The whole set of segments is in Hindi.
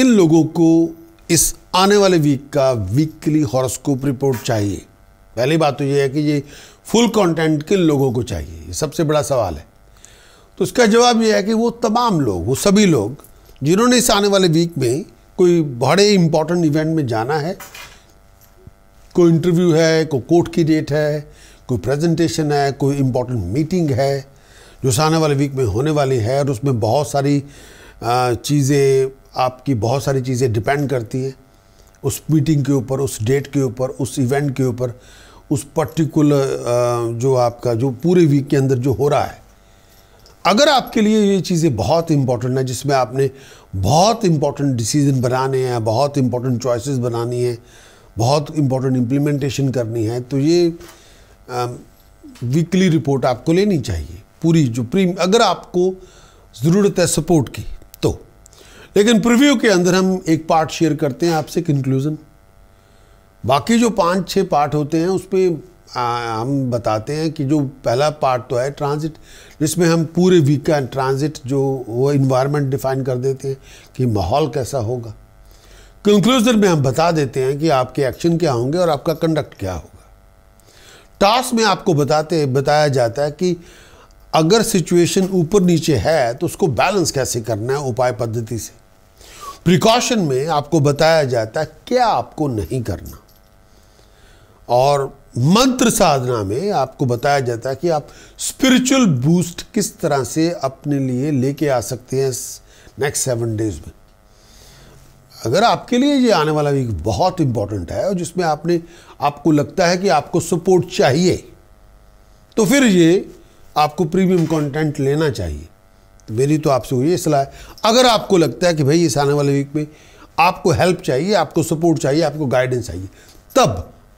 किन लोगों को इस आने वाले वीक का वीकली हॉरोस्कोप रिपोर्ट चाहिए पहली बात तो ये है कि ये फुल कंटेंट किन लोगों को चाहिए ये सबसे बड़ा सवाल है तो उसका जवाब ये है कि वो तमाम लोग वो सभी लोग जिन्होंने इस आने वाले वीक में कोई बड़े इंपॉर्टेंट इवेंट में जाना है कोई इंटरव्यू है कोई कोर्ट की डेट है कोई प्रेजेंटेशन है कोई इम्पोर्टेंट मीटिंग है जो आने वाले वीक में होने वाली है और उसमें बहुत सारी चीज़ें आपकी बहुत सारी चीज़ें डिपेंड करती हैं उस मीटिंग के ऊपर उस डेट के ऊपर उस इवेंट के ऊपर उस पर्टिकुलर जो आपका जो पूरे वीक के अंदर जो हो रहा है अगर आपके लिए ये चीज़ें बहुत इंपॉर्टेंट हैं जिसमें आपने बहुत इंपॉर्टेंट डिसीजन बनाने हैं बहुत इंपॉर्टेंट चॉइसेस बनानी है बहुत इंपॉर्टेंट इम्प्लीमेंटेशन करनी है तो ये वीकली रिपोर्ट आपको लेनी चाहिए पूरी जो प्री अगर आपको ज़रूरत है सपोर्ट की लेकिन प्रिव्यू के अंदर हम एक पार्ट शेयर करते हैं आपसे कंक्लूज़न बाकी जो पांच छः पार्ट होते हैं उस पर हम बताते हैं कि जो पहला पार्ट तो है ट्रांजिट जिसमें हम पूरे वीक का ट्रांजिट जो वो इन्वायरमेंट डिफाइन कर देते हैं कि माहौल कैसा होगा कंक्लूजन में हम बता देते हैं कि आपके एक्शन क्या होंगे और आपका कंडक्ट क्या होगा टास्क में आपको बताते बताया जाता है कि अगर सिचुएशन ऊपर नीचे है तो उसको बैलेंस कैसे करना है उपाय पद्धति से प्रिकॉशन में आपको बताया जाता है क्या आपको नहीं करना और मंत्र साधना में आपको बताया जाता है कि आप स्पिरिचुअल बूस्ट किस तरह से अपने लिए लेके आ सकते हैं नेक्स्ट सेवन डेज में अगर आपके लिए ये आने वाला वीक बहुत इंपॉर्टेंट है और जिसमें आपने आपको लगता है कि आपको सपोर्ट चाहिए तो फिर ये आपको प्रीमियम कंटेंट लेना चाहिए मेरी तो आपसे ये सलाह है अगर आपको लगता है कि भाई इस आने वाले वीक में आपको हेल्प चाहिए आपको सपोर्ट चाहिए आपको गाइडेंस चाहिए तब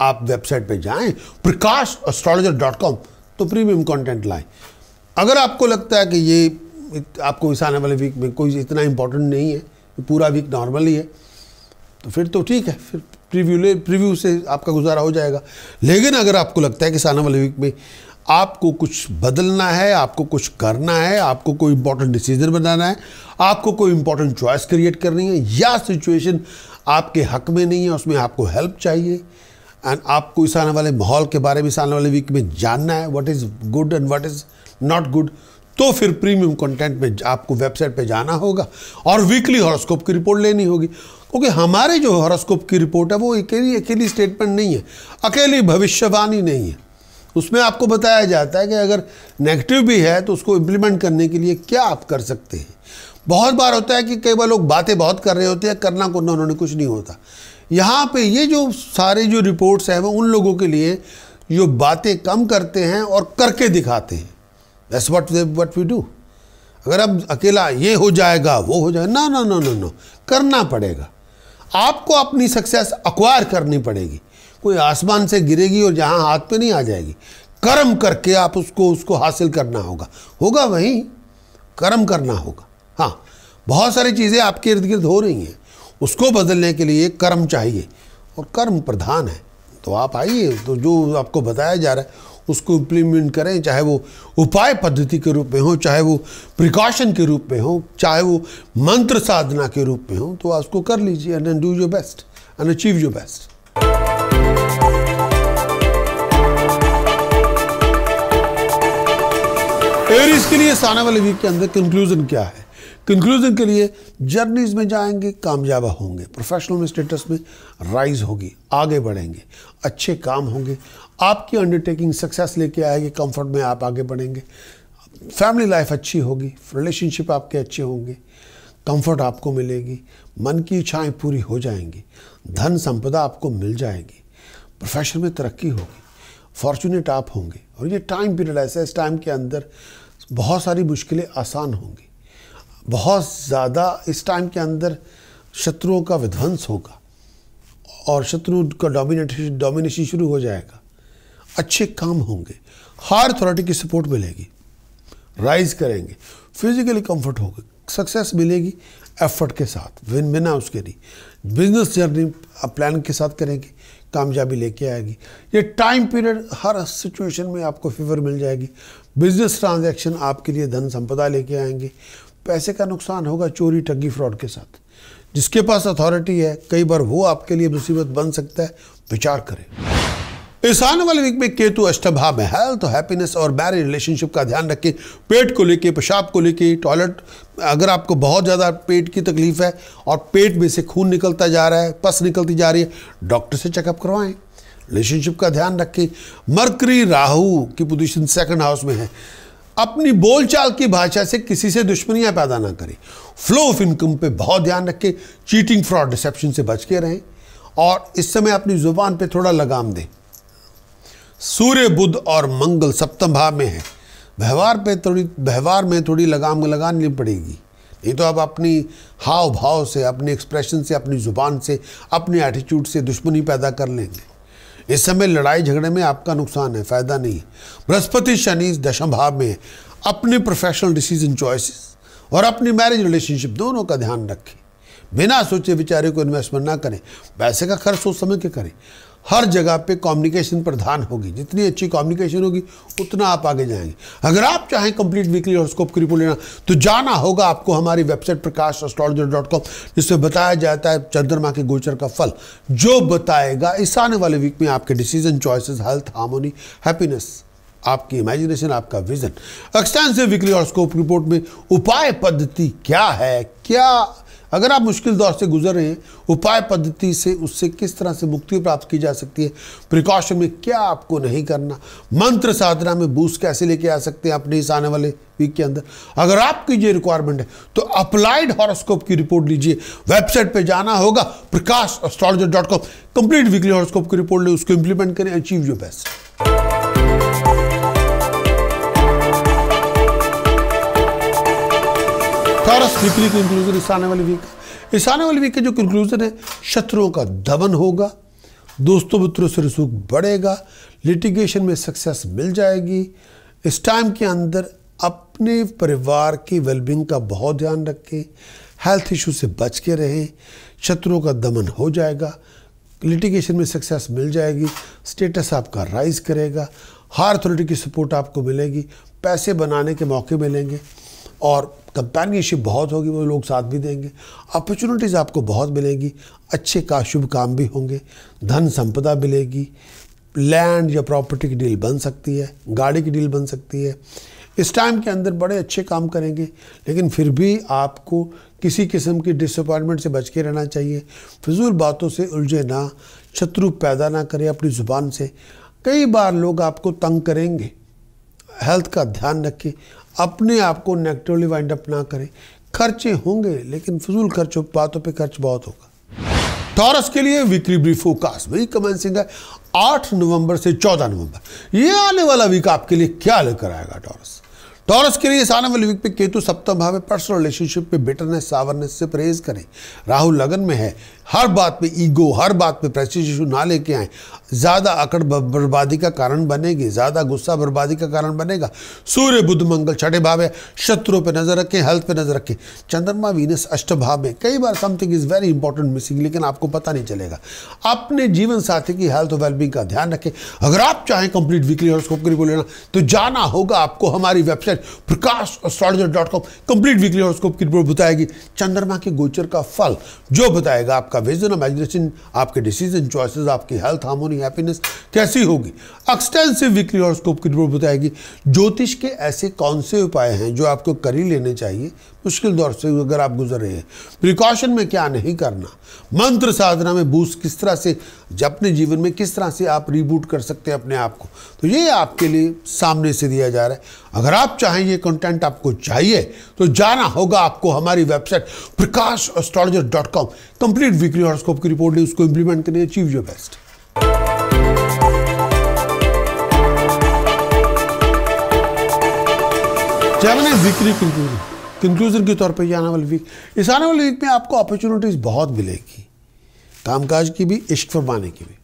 आप वेबसाइट पर जाएं प्रकाश एस्ट्रोलॉजर डॉट कॉम तो प्रीमियम कंटेंट लाएं अगर आपको लगता है कि ये आपको इस आने वाले वीक में कोई इतना इंपॉर्टेंट नहीं है पूरा वीक नॉर्मल ही है तो फिर तो ठीक है फिर प्रीव्यू ले प्रीव्यू से आपका गुजारा हो जाएगा लेकिन अगर आपको लगता है कि इस आने वाले वीक में आपको कुछ बदलना है आपको कुछ करना है आपको कोई इंपॉर्टेंट डिसीजन बनाना है आपको कोई इंपॉर्टेंट चॉइस क्रिएट करनी है या सिचुएशन आपके हक में नहीं है उसमें आपको हेल्प चाहिए एंड आपको इस आने वाले माहौल के बारे में इस आने वाले वीक में जानना है what is good and what is not good तो फिर प्रीमियम कंटेंट में आपको वेबसाइट पे जाना होगा और वीकली हॉरोस्कोप की रिपोर्ट लेनी होगी क्योंकि हमारे जो हॉरोस्कोप की रिपोर्ट है वो अकेली अकेली स्टेटमेंट नहीं है अकेली भविष्यवाणी नहीं है उसमें आपको बताया जाता है कि अगर नेगेटिव भी है तो उसको इम्प्लीमेंट करने के लिए क्या आप कर सकते हैं बहुत बार होता है कि कई बार लोग बातें बहुत कर रहे होते हैं करना को उन्होंने कुछ नहीं होता यहाँ पे ये जो सारे जो रिपोर्ट्स हैं वो उन लोगों के लिए जो बातें कम करते हैं और करके दिखाते हैं that's what what we do अगर अब अकेला ये हो जाएगा वो हो जाएगा ना ना ना ना ना करना पड़ेगा आपको अपनी सक्सेस अक्वायर करनी पड़ेगी कोई आसमान से गिरेगी और जहाँ हाथ पे नहीं आ जाएगी कर्म करके आप उसको उसको हासिल करना होगा होगा वहीं कर्म करना होगा हाँ बहुत सारी चीज़ें आपके इर्द गिर्द हो रही हैं उसको बदलने के लिए कर्म चाहिए और कर्म प्रधान है तो आप आइए तो जो आपको बताया जा रहा है उसको इम्प्लीमेंट करें चाहे वो उपाय पद्धति के रूप में हो चाहे वो प्रिकॉशन के रूप में हो चाहे वो मंत्र साधना के रूप में हो तो आप उसको कर लीजिए and do your best and achieve your best फिर इसके लिए आने वाले वीक के अंदर कंक्लूजन क्या है कंक्लूजन के लिए जर्नीज में जाएंगे कामयाब होंगे प्रोफेशनल में स्टेटस में राइज होगी आगे बढ़ेंगे अच्छे काम होंगे आपकी अंडरटेकिंग सक्सेस लेके आएगी कंफर्ट में आप आगे बढ़ेंगे फैमिली लाइफ अच्छी होगी रिलेशनशिप आपके अच्छे होंगे कंफर्ट आपको मिलेगी मन की इच्छाएं पूरी हो जाएंगी धन संपदा आपको मिल जाएगी प्रोफेशन में तरक्की होगी फॉर्चुनेट आप होंगे और ये टाइम पीरियड ऐसा इस टाइम के अंदर बहुत सारी मुश्किलें आसान होंगी बहुत ज़्यादा इस टाइम के अंदर शत्रुओं का विध्वंस होगा और शत्रु का डोमिनेशन डोमिनेशन शुरू हो जाएगा अच्छे काम होंगे हायर अथॉरिटी की सपोर्ट मिलेगी राइज करेंगे फिजिकली कंफर्ट होगी सक्सेस मिलेगी एफर्ट के साथ विन बिना उसके लिए बिजनेस जर्नी प्लान के साथ करेंगे कामयाबी लेके आएगी ये टाइम पीरियड हर सिचुएशन में आपको फेवर मिल जाएगी बिजनेस ट्रांजैक्शन आपके लिए धन संपदा लेके आएंगे पैसे का नुकसान होगा चोरी ठगी फ्रॉड के साथ जिसके पास अथॉरिटी है कई बार वो आपके लिए मुसीबत बन सकता है विचार करें इस आने वाले वीक में केतु अष्टभा में हेल्थ हैप्पीनेस और मैरिज रिलेशनशिप का ध्यान रखें पेट को लेके पेशाब को लेके टॉयलेट अगर आपको बहुत ज़्यादा पेट की तकलीफ है और पेट में से खून निकलता जा रहा है पस निकलती जा रही है डॉक्टर से चेकअप करवाएं रिलेशनशिप का ध्यान रखें मरकरी राहु की पोजीशन सेकंड हाउस में है अपनी बोलचाल की भाषा से किसी से दुश्मनियां पैदा ना करें फ्लो ऑफ इनकम पे बहुत ध्यान रखें चीटिंग फ्रॉड डिसेप्शन से बच के रहें और इस समय अपनी जुबान पे थोड़ा लगाम दें सूर्य बुध और मंगल सप्तम भाव में है व्यवहार पे थोड़ी व्यवहार में थोड़ी लगाम लगानी पड़ेगी नहीं तो आप अपनी हाव भाव से अपने एक्सप्रेशन से अपनी ज़ुबान से अपने एटीट्यूड से दुश्मनी पैदा कर लेंगे इस समय लड़ाई झगड़े में आपका नुकसान है फ़ायदा नहीं है बृहस्पति शनि दशम भाव में अपने प्रोफेशनल डिसीजन चॉइसेस और अपनी मैरिज रिलेशनशिप दोनों का ध्यान रखें बिना सोचे विचारे को इन्वेस्टमेंट ना करें पैसे का खर्च उस समय के करें हर जगह पे कम्युनिकेशन प्रधान होगी जितनी अच्छी कम्युनिकेशन होगी उतना आप आगे जाएंगे अगर आप चाहें कंप्लीट वीकली हॉरोस्कोप की रिपोर्ट लेना तो जाना होगा आपको हमारी website Prakash astrologer dot com जिसमें बताया जाता है चंद्रमा के गोचर का फल जो बताएगा इस आने वाले वीक में आपके decision choices health harmony happiness आपकी इमेजिनेशन आपका vision extensive weekly horoscope report में उपाय पद्धति क्या है क्या अगर आप मुश्किल दौर से गुजर रहे हैं उपाय पद्धति से उससे किस तरह से मुक्ति प्राप्त की जा सकती है प्रिकॉशन में क्या आपको नहीं करना मंत्र साधना में बूस कैसे लेके आ सकते हैं अपने इस आने वाले वीक के अंदर अगर आपकी ये रिक्वायरमेंट है तो अप्लाइड हॉरोस्कोप की रिपोर्ट लीजिए वेबसाइट पर जाना होगा Prakash dot com complete weekly horoscope की रिपोर्ट लें उसको इंप्लीमेंट करें अचीव योर बेस्ट सारा स्लिपरी कंक्लूजन इस आने वाले वीक इस आने वाली वीक का जो कंक्लूजन है शत्रुओं का दमन होगा दोस्तों मित्रों से रसूख बढ़ेगा लिटिगेशन में सक्सेस मिल जाएगी इस टाइम के अंदर अपने परिवार की वेलबींग का बहुत ध्यान रखें हेल्थ इशू से बच के रहें शत्रुओं का दमन हो जाएगा लिटिगेशन में सक्सेस मिल जाएगी स्टेटस आपका राइज करेगा हर अथॉरिटी की सपोर्ट आपको मिलेगी पैसे बनाने के मौके मिलेंगे और कंपेनियनशिप बहुत होगी वो लोग साथ भी देंगे अपॉर्चुनिटीज़ आपको बहुत मिलेंगी अच्छे का शुभ काम भी होंगे धन संपदा मिलेगी लैंड या प्रॉपर्टी की डील बन सकती है गाड़ी की डील बन सकती है इस टाइम के अंदर बड़े अच्छे काम करेंगे लेकिन फिर भी आपको किसी किस्म की डिसअपॉइंटमेंट से बच के रहना चाहिए फिजूल बातों से उलझे ना शत्रु पैदा ना करें अपनी ज़ुबान से कई बार लोग आपको तंग करेंगे हेल्थ का ध्यान रखें अपने आप को नेगेटिवली वाइंड अप ना करें खर्चे होंगे लेकिन फजूल खर्चों बातों पे खर्च बहुत होगा टॉरस के लिए वीकली ब्रीफ फोकास वही कमेंसिंग है आठ नवंबर से चौदह नवंबर ये आने वाला वीक आपके लिए क्या लेकर आएगा टॉरस टॉरस के लिए सारा वाली पे केतु सप्तम भाव में पर्सनल रिलेशनशिप पे बेटरनेस सावरनेस से परहेज करें राहु लगन में है हर बात पे ईगो हर बात पे प्रेस्टीज इशू ना लेके आए ज़्यादा अकड़ बर्बादी का कारण बनेगी ज़्यादा गुस्सा बर्बादी का कारण बनेगा सूर्य बुद्ध मंगल छठे भाव है शत्रुओं पे नज़र रखें हेल्थ पे नज़र रखें चंद्रमा वीनस अष्ट भाव में कई बार something is very important missing लेकिन आपको पता नहीं चलेगा अपने जीवन साथी की हेल्थ और वेलबींग का ध्यान रखें अगर आप चाहें कंप्लीट वीकली हॉरोस्कोप के लिए लेना तो जाना होगा आपको हमारी website website Prakash astrologer dot com complete weekly horoscope की रिपोर्ट बताएगी चंद्रमा के गोचर का फल जो बताएगा आपका विजन इमेजिनेशन आपके डिसीजन चॉइसेस आपकी हेल्थ हार्मोनी हैप्पीनेस कैसी होगी एक्सटेंसिव वीकली हॉरोस्कोप की रिपोर्ट बताएगी ज्योतिष के ऐसे कौन से उपाय हैं जो आपको कर ही लेने चाहिए मुश्किल दौर से अगर आप गुजर रहे हैं प्रिकॉशन में क्या नहीं करना मंत्र साधना में बूस किस तरह से अपने जीवन में किस तरह से आप रिबूट कर सकते हैं अपने आप को तो ये आपके लिए सामने से दिया जा रहा है अगर आप चाहें ये कंटेंट आपको चाहिए तो जाना होगा आपको हमारी website Prakash astrologer dot com complete weekly horoscope की रिपोर्ट ली उसको इम्प्लीमेंट करें अचीव योर बेस्ट जब ने वीकली कंक्लूजन कंक्लूज़न के तौर पर ये आने वाली वीक इस आने वाली वीक में आपको अपॉर्चुनिटीज़ बहुत मिलेगी कामकाज की भी इश्क फरमाने की भी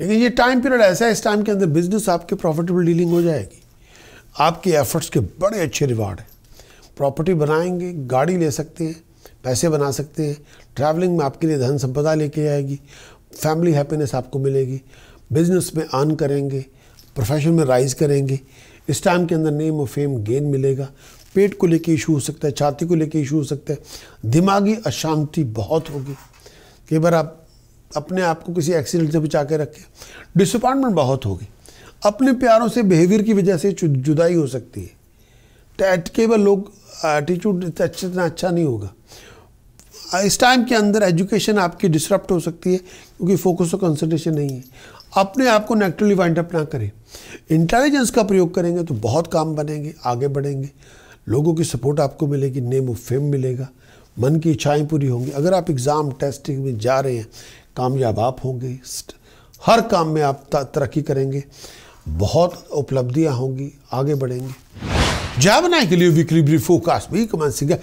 लेकिन ये टाइम पीरियड ऐसा है इस टाइम के अंदर बिजनेस आपके प्रॉफिटेबल डीलिंग हो जाएगी आपके एफर्ट्स के बड़े अच्छे रिवार्ड हैं प्रॉपर्टी बनाएंगे गाड़ी ले सकते हैं पैसे बना सकते हैं ट्रैवलिंग में आपके लिए धन संपदा लेके आएगी फैमिली हैप्पीनेस आपको मिलेगी बिजनेस में अर्न करेंगे प्रोफेशन में राइज करेंगे इस टाइम के अंदर नेम और फेम गेन मिलेगा पेट को लेके इशू हो सकता है छाती को लेके इशू हो सकता है दिमागी अशांति बहुत होगी कई बार आप अपने आप को किसी एक्सीडेंट से बचा के रखें डिसअपॉइंटमेंट बहुत होगी अपने प्यारों से बिहेवियर की वजह से जुदाई हो सकती है तो कई बार लोग एटीट्यूड इतना अच्छा नहीं होगा इस टाइम के अंदर एजुकेशन आपकी डिसरप्ट हो सकती है क्योंकि फोकस और कंसंट्रेशन नहीं है अपने आप को नेगेटिवली वाइंड अप ना करें इंटेलिजेंस का प्रयोग करेंगे तो बहुत काम बनेंगे आगे बढ़ेंगे लोगों की सपोर्ट आपको मिलेगी नेम ऑफ फेम मिलेगा मन की इच्छाएं पूरी होंगी अगर आप एग्ज़ाम टेस्टिंग में जा रहे हैं कामयाब आप होंगे हर काम में आप तरक्की करेंगे बहुत उपलब्धियां होंगी आगे बढ़ेंगे बनाए के लिए वीकली ब्रीफ फोकास्ट वीक मन सिंह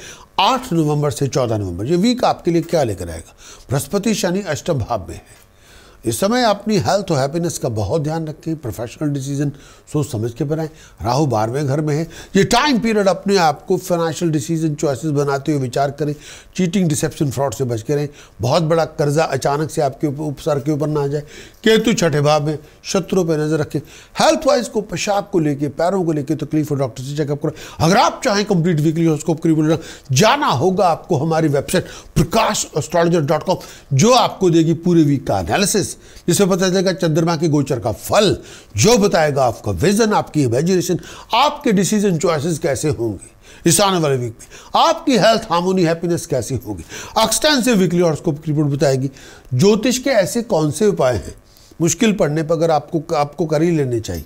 आठ नवंबर से चौदह नवंबर ये वीक आपके लिए क्या लेकर आएगा बृहस्पति शनि अष्टम भाव में है इस समय अपनी हेल्थ और हैप्पीनेस का बहुत ध्यान रखें प्रोफेशनल डिसीजन सोच समझ के बनाएं राहु बारहवें घर में है ये टाइम पीरियड अपने आप को फाइनेंशियल डिसीजन चॉइसेस बनाते हुए विचार करें चीटिंग डिसेप्शन फ्रॉड से बच के रहें बहुत बड़ा कर्जा अचानक से आपके ऊपर उपसार के ऊपर ना आ जाए केतु छठे भाव में शत्रुओं पर नजर रखें हेल्थ वाइज को पेशाब को लेकर पैरों को लेकर तकलीफ हो डॉक्टर से चेकअप करें अगर आप चाहें कंप्लीट वीकली हॉस्कोप करीब जाना होगा आपको हमारी वेबसाइट प्रकाश एस्ट्रोलॉजर जो आपको देगी पूरे वीक का एनालिसिस जिसमें पता चलेगा चंद्रमा के गोचर का फल जो बताएगा आपका विजन आपकी इमेजिनेशन आपके डिसीजन चॉइसेस कैसे होंगे इस आने वाले वीक में आपकी हेल्थ हार्मोनी हैप्पीनेस कैसी होगी एक्सटेंसिव वीकली हॉरोस्कोप रिपोर्ट बताएगी ज्योतिष के ऐसे कौन से उपाय हैं मुश्किल पड़ने पर अगर आपको आपको कर ही लेने चाहिए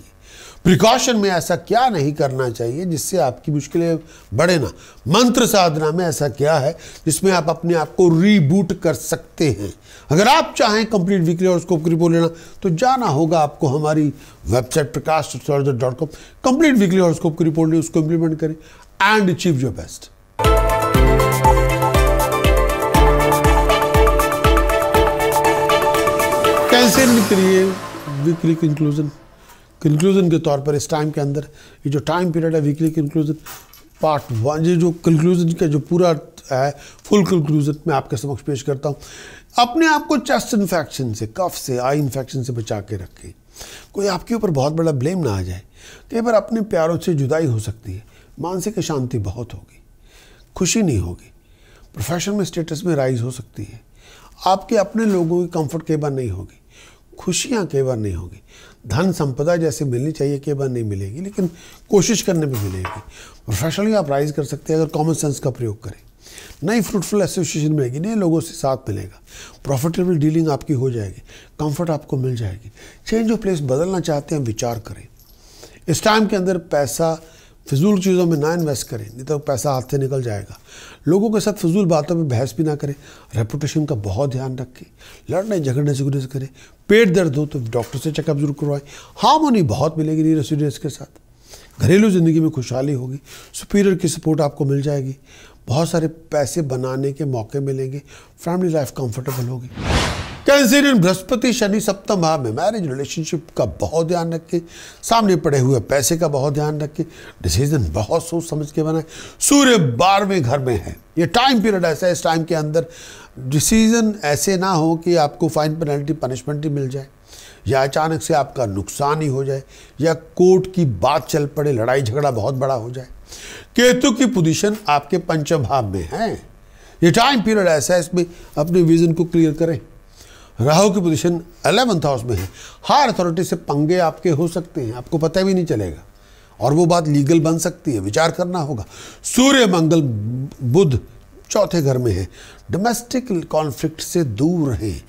प्रिकॉशन में ऐसा क्या नहीं करना चाहिए जिससे आपकी मुश्किलें बढ़े ना मंत्र साधना में ऐसा क्या है जिसमें आप अपने आप को रीबूट कर सकते हैं अगर आप चाहें कंप्लीट वीकली स्कोप की रिपोर्ट लेना तो जाना होगा आपको हमारी website Prakash dot com complete weekly scope की रिपोर्ट लें उसको इम्प्लीमेंट करें and achieve your best Cancer के लिए वीकली कंक्लूजन कंक्लूज़न के तौर पर इस टाइम के अंदर ये जो टाइम पीरियड है वीकली कंक्लूज़न पार्ट वन ये जो कंक्लूज़न का जो पूरा है फुल कंक्लूज़न मैं आपके समक्ष पेश करता हूँ अपने आप को चेस्ट इन्फेक्शन से कफ से आई इन्फेक्शन से बचा के रखें कोई आपके ऊपर बहुत बड़ा ब्लेम ना आ जाए कई तो बार अपने प्यारों से जुदाई हो सकती है मानसिक शांति बहुत होगी खुशी नहीं होगी प्रोफेशन में स्टेटस में राइज हो सकती है आपके अपने लोगों की कंफर्ट कई बार नहीं होगी खुशियाँ कई बार नहीं होगी धन संपदा जैसे मिलनी चाहिए कई बार नहीं मिलेगी लेकिन कोशिश करने में मिलेगी प्रोफेशनली आप राइज कर सकते हैं अगर कॉमन सेंस का प्रयोग करें नई फ्रूटफुल एसोसिएशन मिलेगी नए लोगों से साथ मिलेगा प्रॉफिटेबल डीलिंग आपकी हो जाएगी कंफर्ट आपको मिल जाएगी चेंज ऑफ प्लेस बदलना चाहते हैं विचार करें इस टाइम के अंदर पैसा फजूल चीज़ों में ना इन्वेस्ट करें नहीं तो पैसा हाथ से निकल जाएगा लोगों के साथ फजूल बातों में बहस भी ना करें रेपुटेशन का बहुत ध्यान रखें लड़ने झगड़ने से गुरेज करें पेट दर्द हो तो डॉक्टर से चेकअप जरूर करवाएं हार्मोनी बहुत मिलेगी सीरियस के साथ घरेलू ज़िंदगी में खुशहाली होगी सुपीरियर की सपोर्ट आपको मिल जाएगी बहुत सारे पैसे बनाने के मौके मिलेंगे फैमिली लाइफ कंफर्टेबल होगी ट्रांसजेंडेंट बृहस्पति शनि सप्तम भाव में मैरिज रिलेशनशिप का बहुत ध्यान रखें सामने पड़े हुए पैसे का बहुत ध्यान रखें डिसीजन बहुत सोच समझ के बनाए सूर्य बारहवें घर में है ये टाइम पीरियड ऐसा है इस टाइम के अंदर डिसीजन ऐसे ना हो कि आपको फाइन पेनल्टी पनिशमेंट ही मिल जाए या अचानक से आपका नुकसान ही हो जाए या कोर्ट की बात चल पड़े लड़ाई झगड़ा बहुत बड़ा हो जाए केतु की पोजिशन आपके पंचम भाव में है ये टाइम पीरियड ऐसा है इसमें अपने विजन को क्लियर करें राहु की पोजीशन अलेवंथ हाउस में है हर अथॉरिटी से पंगे आपके हो सकते हैं आपको पता भी नहीं चलेगा और वो बात लीगल बन सकती है विचार करना होगा सूर्य मंगल बुध चौथे घर में है डोमेस्टिक कॉन्फ्लिक्ट से दूर रहें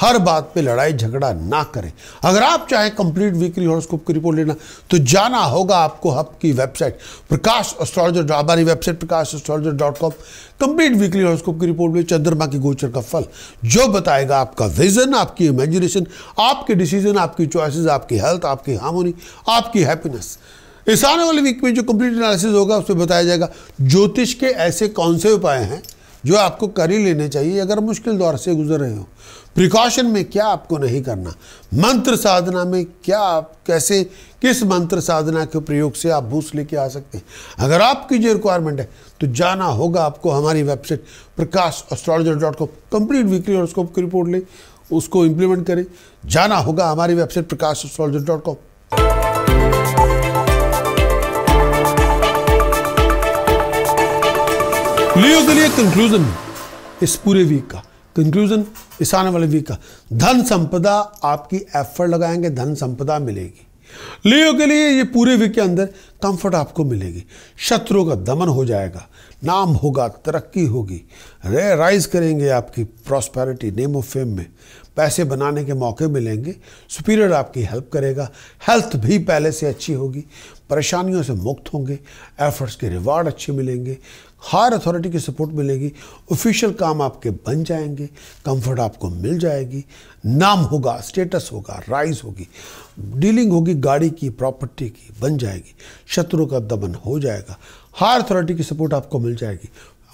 हर बात पे लड़ाई झगड़ा ना करें अगर आप चाहें कंप्लीट वीकली हॉरोस्कोप की रिपोर्ट लेना तो जाना होगा आपको हब की वेबसाइट प्रकाश एस्ट्रोलॉजर हमारी website Prakash astrologer dot com complete weekly horoscope की रिपोर्ट में चंद्रमा की गोचर का फल जो बताएगा आपका विजन आपकी इमेजिनेशन आपके डिसीजन आपकी चॉइसिस आपकी हेल्थ आपकी हार्मोनी आपकी हैप्पीनेस इस आने वाले वीक में जो कंप्लीट एनालिसिस होगा उसमें बताया जाएगा ज्योतिष के ऐसे कौन से उपाय हैं जो आपको कर ही लेने चाहिए अगर मुश्किल दौर से गुजर रहे हो प्रिकॉशन में क्या आपको नहीं करना मंत्र साधना में क्या आप कैसे किस मंत्र साधना के प्रयोग से आप भूस लेके आ सकते हैं अगर आपकी जो रिक्वायरमेंट है तो जाना होगा आपको हमारी website Prakash astrologer dot com complete weekly horoscope की रिपोर्ट लें उसको इम्प्लीमेंट करें जाना होगा हमारी website Prakash astrologer dot com Leo के लिए कंक्लूजन इस पूरे वीक का कंक्लूजन इस आने वाले वीक का धन संपदा आपकी एफर्ट लगाएंगे धन संपदा मिलेगी लियो के लिए ये पूरे वीक के अंदर कंफर्ट आपको मिलेगी शत्रुओं का दमन हो जाएगा नाम होगा तरक्की होगी राइज करेंगे आपकी प्रॉस्पेरिटी नेम ऑफ फेम में पैसे बनाने के मौके मिलेंगे सुपीरियर आपकी हेल्प करेगा हेल्थ भी पहले से अच्छी होगी परेशानियों से मुक्त होंगे एफर्ट्स के रिवार्ड अच्छे मिलेंगे हायर अथॉरिटी की सपोर्ट मिलेगी ऑफिशियल काम आपके बन जाएंगे कंफर्ट आपको मिल जाएगी नाम होगा स्टेटस होगा राइज होगी डीलिंग होगी गाड़ी की प्रॉपर्टी की बन जाएगी शत्रु का दमन हो जाएगा हायर अथॉरिटी की सपोर्ट आपको मिल जाएगी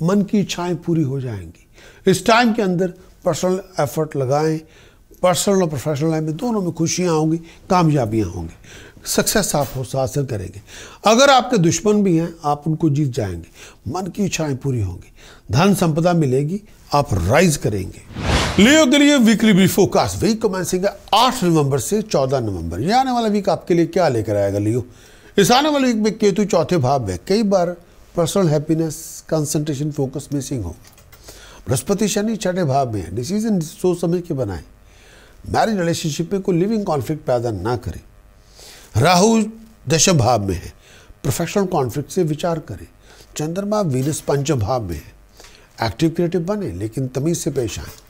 मन की इच्छाएं पूरी हो जाएंगी इस टाइम के अंदर पर्सनल एफर्ट लगाएं पर्सनल और प्रोफेशनल लाइफ में दोनों में खुशियाँ होंगी कामयाबियाँ होंगी सक्सेस आप हासिल करेंगे अगर आपके दुश्मन भी हैं आप उनको जीत जाएंगे मन की इच्छाएं पूरी होंगी धन संपदा मिलेगी आप राइज करेंगे लियो के लिए वीकली भी फोकस वीक कमेंसिंग आठ नवंबर से चौदह नवंबर ये आने वाला वीक आपके लिए क्या लेकर आएगा लियो इस आने वाले वीक में केतु चौथे भाव में कई बार personal happiness concentration focus missing होगा बृहस्पति शनि छठे भाव में है डिसीजन सोच समझ के बनाए मैरिज रिलेशनशिप में कोई लिविंग कॉन्फ्लिक्ट पैदा ना करें राहु दशम भाव में है प्रोफेशनल कॉन्फ्लिक्ट से विचार करें चंद्रमा वीनस पंचम भाव में है एक्टिव क्रिएटिव बने लेकिन तमीज से पेश आए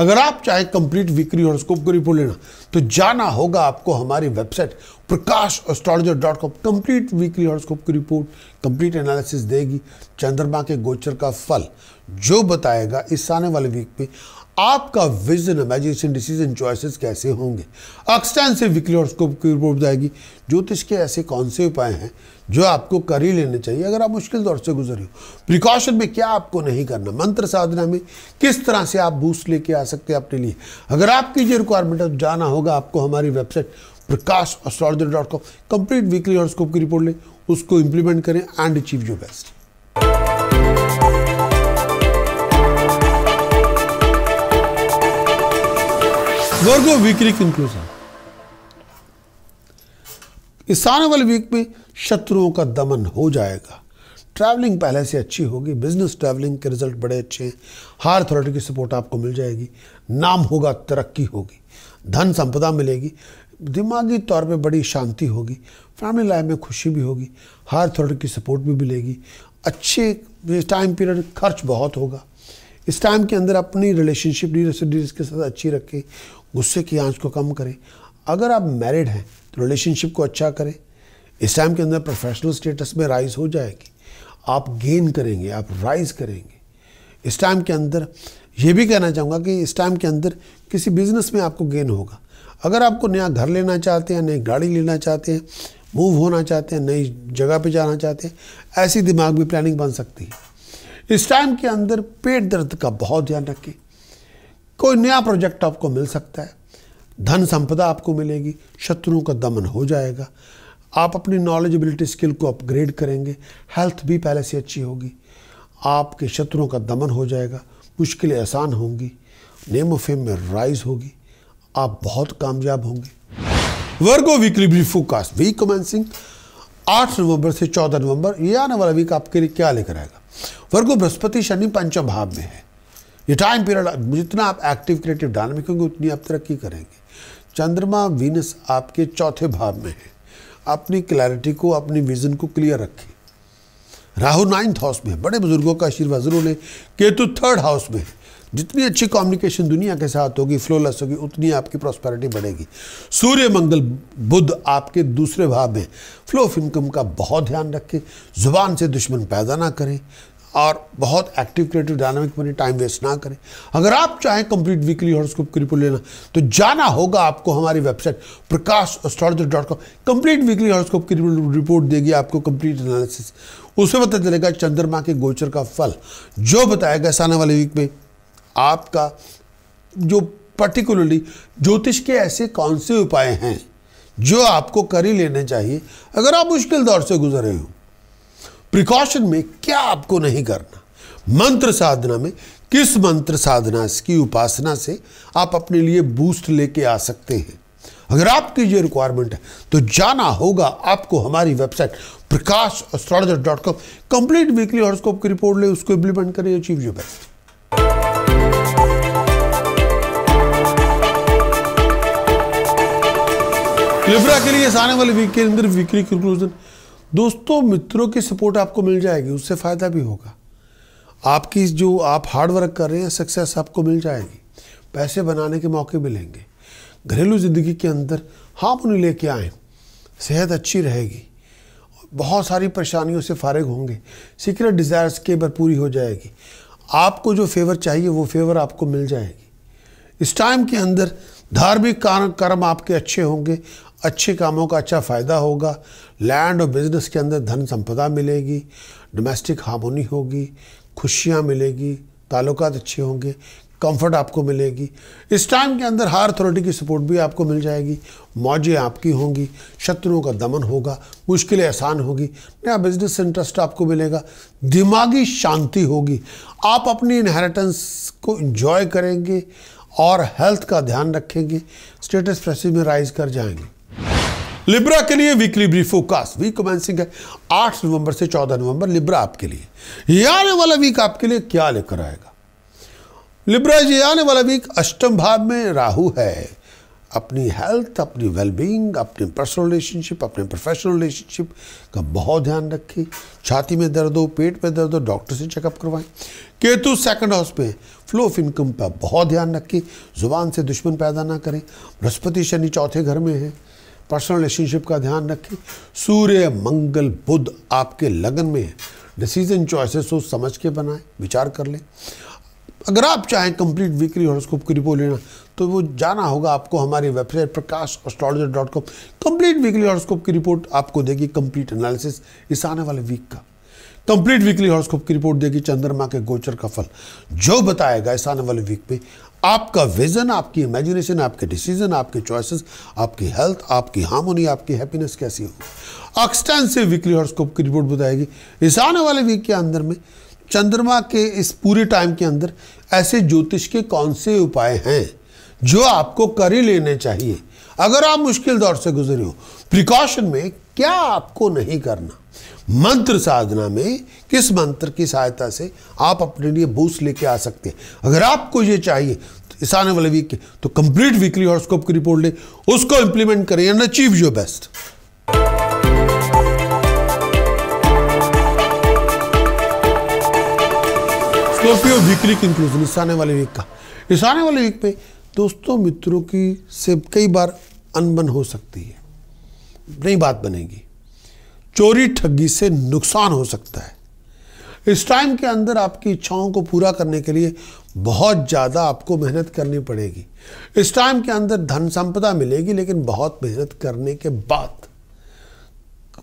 अगर आप चाहे कंप्लीट और स्कोप को रिपोर्ट लेना तो जाना होगा आपको हमारी website Prakash astrologer dot com complete और स्कोप की रिपोर्ट कंप्लीट एनालिसिस देगी चंद्रमा के गोचर का फल जो बताएगा इस आने वाले वीक में आपका विजन इमेजिनेशन डिसीजन चॉइसेस कैसे होंगे एक्सटेंसिव विक्रियोस्कोप की रिपोर्ट जाएगी ज्योतिष के ऐसे कौन से उपाय हैं जो आपको कर ही लेने चाहिए अगर आप मुश्किल दौर से गुजरे हो प्रिकॉशन में क्या आपको नहीं करना मंत्र साधना में किस तरह से आप बूस्ट लेके आ सकते हैं अपने लिए अगर आपकी ये रिक्वायरमेंट है तो जाना होगा आपको हमारी website Prakash astrologer dot com complete weekly horoscope की रिपोर्ट लें उसको इंप्लीमेंट करें and achieve your best Virgo weekly conclusion इस आने वाले वीक में शत्रुओं का दमन हो जाएगा ट्रैवलिंग पहले से अच्छी होगी बिजनेस ट्रैवलिंग के रिजल्ट बड़े अच्छे हैं हायर अथॉरिटी की सपोर्ट आपको मिल जाएगी नाम होगा तरक्की होगी धन संपदा मिलेगी दिमागी तौर पे बड़ी शांति होगी फैमिली लाइफ में खुशी भी होगी हायर अथॉरिटी की सपोर्ट भी मिलेगी अच्छे टाइम पीरियड खर्च बहुत होगा इस टाइम के अंदर अपनी रिलेशनशिप डीलर्स के साथ अच्छी रखें गुस्से की आंच को कम करें अगर आप मैरिड हैं तो रिलेशनशिप को अच्छा करें इस टाइम के अंदर प्रोफेशनल स्टेटस में राइज हो जाएगी आप गेन करेंगे आप राइज करेंगे इस टाइम के अंदर ये भी कहना चाहूँगा कि इस टाइम के अंदर किसी बिजनेस में आपको गेन होगा अगर आपको नया घर लेना चाहते हैं नई गाड़ी लेना चाहते हैं मूव होना चाहते हैं नई जगह पे जाना चाहते हैं ऐसी दिमाग में प्लानिंग बन सकती है इस टाइम के अंदर पेट दर्द का बहुत ध्यान रखें कोई नया प्रोजेक्ट आपको मिल सकता है धन संपदा आपको मिलेगी शत्रुओं का दमन हो जाएगा आप अपनी नॉलेजबिलिटी स्किल को अपग्रेड करेंगे हेल्थ भी पहले से अच्छी होगी आपके शत्रुओं का दमन हो जाएगा मुश्किलें आसान होंगी नेम ऑफ फेम में राइज होगी आप बहुत कामयाब होंगे Virgo weekly brief forecast week commencing 8 नवंबर से 14 नवंबर ये आने वाला वीक आपके लिए क्या लेकर आएगा वर्गो बृहस्पति शनि पंचम भाव में है ये टाइम पीरियड जितना आप एक्टिव क्रिएटिव डायनामिक होंगे उतनी आप तरक्की करेंगे चंद्रमा वीनस आपके चौथे भाव में है अपनी क्लैरिटी को अपनी विजन को क्लियर रखें राहु नाइन्थ हाउस में है बड़े बुजुर्गों का आशीर्वाद जरूर लें केतु थर्ड हाउस में है जितनी अच्छी कम्युनिकेशन दुनिया के साथ होगी फ्लोलेस होगी उतनी आपकी प्रॉस्पेरिटी बढ़ेगी सूर्य मंगल बुद्ध आपके दूसरे भाव में फ्लो ऑफ इनकम का बहुत ध्यान रखें जुबान से दुश्मन पैदा ना करें और बहुत एक्टिव क्रिएटिव डायनामिक बने टाइम वेस्ट ना करें अगर आप चाहें कंप्लीट वीकली हॉरोस्कोप की रिपोर्ट लेना तो जाना होगा आपको हमारी website Prakash astrologer dot com complete weekly horoscope की रिपोर्ट देगी आपको कंप्लीट एनालिसिस उसमें पता चलेगा चंद्रमा के गोचर का फल जो बताएगा इस आने वाले वीक में आपका जो पर्टिकुलरली ज्योतिष के ऐसे कौन से उपाय हैं जो आपको कर ही लेने चाहिए अगर आप मुश्किल दौर से गुजरे हो प्रिकॉशन में क्या आपको नहीं करना मंत्र साधना में किस मंत्र साधना की उपासना से आप अपने लिए बूस्ट लेके आ सकते हैं अगर आपकी ये रिक्वायरमेंट है तो जाना होगा आपको हमारी website Prakash astrologer dot com complete weekly horoscope की रिपोर्ट ले उसको इम्प्लीमेंट करें अचीव यू बेस्ट लिब्रा के लिए आने वाले वीक के अंदर वीकली कंक्लूजन दोस्तों मित्रों की सपोर्ट आपको मिल जाएगी उससे फ़ायदा भी होगा आपकी जो आप हार्ड वर्क कर रहे हैं सक्सेस आपको मिल जाएगी पैसे बनाने के मौके मिलेंगे घरेलू ज़िंदगी के अंदर हाँ उन्हें लेके आए सेहत अच्छी रहेगी बहुत सारी परेशानियों से फारग होंगे सीक्रेट डिज़ायर्स के बर पूरी हो जाएगी आपको जो फेवर चाहिए वो फेवर आपको मिल जाएगी इस टाइम के अंदर धार्मिक कर्म आपके अच्छे होंगे अच्छे कामों का अच्छा फ़ायदा होगा लैंड और बिजनेस के अंदर धन संपदा मिलेगी डोमेस्टिक हार्मोनी होगी खुशियाँ मिलेगी ताल्लुक अच्छे होंगे कंफर्ट आपको मिलेगी इस टाइम के अंदर हर अथॉरिटी की सपोर्ट भी आपको मिल जाएगी मौजें आपकी होंगी शत्रुओं का दमन होगा मुश्किलें आसान होगी नया बिजनेस इंटरेस्ट आपको मिलेगा दिमागी शांति होगी आप अपनी इनहेरिटेंस को इंजॉय करेंगे और हेल्थ का ध्यान रखेंगे स्टेटस प्रेसिस में राइज कर जाएंगे लिब्रा के लिए weekly brief forecast week commencing है आठ नवंबर से चौदह नवंबर लिब्रा आपके लिए ये आने वाला वीक आपके लिए क्या लेकर आएगा लिब्रा ये आने वाला वीक अष्टम भाव में राहु है अपनी हेल्थ अपनी वेलबींग अपने पर्सनल रिलेशनशिप अपने प्रोफेशनल रिलेशनशिप का बहुत ध्यान रखें छाती में दर्द हो पेट में दर्द हो डॉक्टर से चेकअप करवाएं केतु सेकंड हाउस में फ्लो ऑफ इनकम पर बहुत ध्यान रखें जुबान से दुश्मन पैदा ना करें बृहस्पति शनि चौथे घर में है पर्सनल रिलेशनशिप का ध्यान रखें सूर्य मंगल बुध आपके लगन में है डिसीजन चॉइसेस सोच समझ के बनाएं विचार कर लें अगर आप चाहें कंप्लीट वीकली हॉरोस्कोप की रिपोर्ट लेना तो वो जाना होगा आपको हमारी website Prakash astrologer dot com complete weekly horoscope की रिपोर्ट आपको देगी कंप्लीट एनालिसिस इस आने वाले वीक का कंप्लीट वीकली हॉरोस्कोप की रिपोर्ट देगी चंद्रमा के गोचर का फल जो बताएगा इस आने वाले वीक में आपका विज़न आपकी इमेजिनेशन आपके डिसीजन आपके चॉइसेस आपकी हेल्थ आपकी हार्मोनी आपकी हैप्पीनेस कैसी हो एक्सटेंसिव वीकली हॉरोस्कोप की रिपोर्ट बताएगी इस आने वाले वीक के अंदर में चंद्रमा के इस पूरे टाइम के अंदर ऐसे ज्योतिष के कौन से उपाय हैं जो आपको कर ही लेने चाहिए अगर आप मुश्किल दौर से गुजरे हो प्रिकॉशन में क्या आपको नहीं करना मंत्र साधना में किस मंत्र की सहायता से आप अपने लिए बूस लेके आ सकते हैं अगर आपको ये चाहिए तो इस आने वाले वीक के तो कंप्लीट वीकली हॉर्स्कोप की रिपोर्ट लें उसको इंप्लीमेंट करें and achieve your best Scorpio weekly conclusion इस आने वाले वीक का इस आने वाले वीक में दोस्तों मित्रों की से कई बार अनबन हो सकती है नई बात बनेगी चोरी ठगी से नुकसान हो सकता है इस टाइम के अंदर आपकी इच्छाओं को पूरा करने के लिए बहुत ज़्यादा आपको मेहनत करनी पड़ेगी इस टाइम के अंदर धन संपदा मिलेगी लेकिन बहुत मेहनत करने के बाद